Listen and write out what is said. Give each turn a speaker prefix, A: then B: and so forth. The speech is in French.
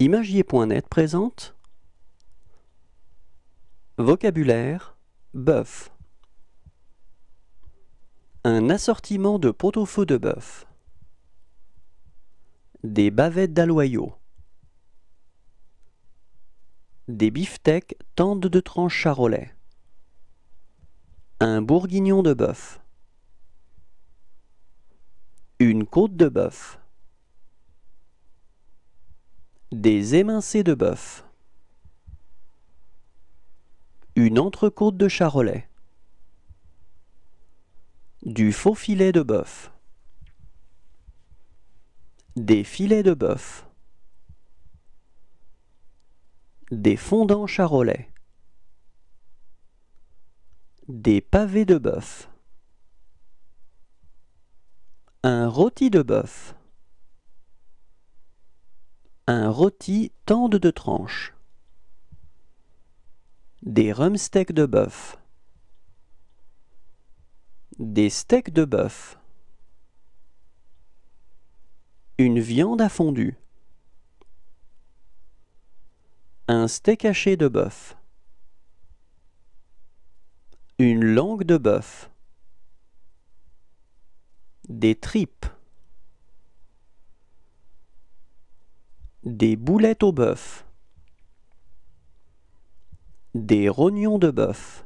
A: Imagier.net présente Vocabulaire bœuf Un assortiment de pot-au-feu de bœuf Des bavettes d'aloyaux Des beefsteaks tendent de tranches charolais Un bourguignon de bœuf Une côte de bœuf des émincés de bœuf. Une entrecôte de charolais. Du faux filet de bœuf. Des filets de bœuf. Des fondants charolais. Des pavés de bœuf. Un rôti de bœuf. Un rôti tende de tranches. Des rumsteaks de bœuf. Des steaks de bœuf. Une viande à fondue. Un steak haché de bœuf. Une langue de bœuf. Des tripes. des boulettes au bœuf, des rognons de bœuf.